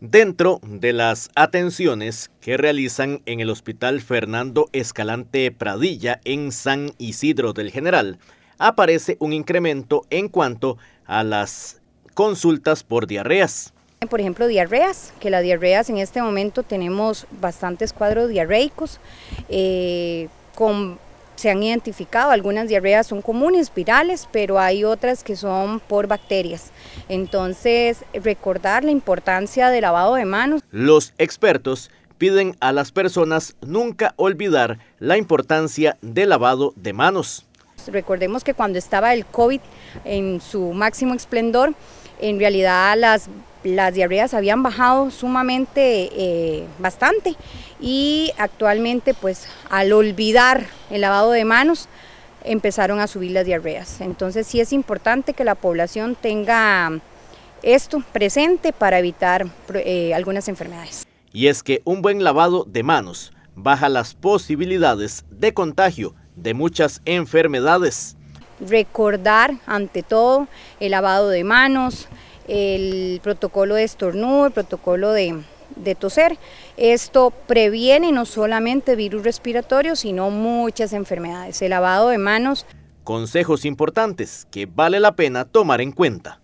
Dentro de las atenciones que realizan en el Hospital Fernando Escalante Pradilla en San Isidro del General, aparece un incremento en cuanto a las consultas por diarreas. Por ejemplo, diarreas, que las diarreas en este momento tenemos bastantes cuadros diarreicos eh, con se han identificado, algunas diarreas son comunes, virales, pero hay otras que son por bacterias. Entonces, recordar la importancia del lavado de manos. Los expertos piden a las personas nunca olvidar la importancia del lavado de manos. Recordemos que cuando estaba el COVID en su máximo esplendor, en realidad las las diarreas habían bajado sumamente eh, bastante y actualmente pues al olvidar el lavado de manos empezaron a subir las diarreas. Entonces sí es importante que la población tenga esto presente para evitar eh, algunas enfermedades. Y es que un buen lavado de manos baja las posibilidades de contagio de muchas enfermedades. Recordar ante todo el lavado de manos, el protocolo de estornudo, el protocolo de, toser. Esto previene no solamente virus respiratorios, sino muchas enfermedades. El lavado de manos. Consejos importantes que vale la pena tomar en cuenta.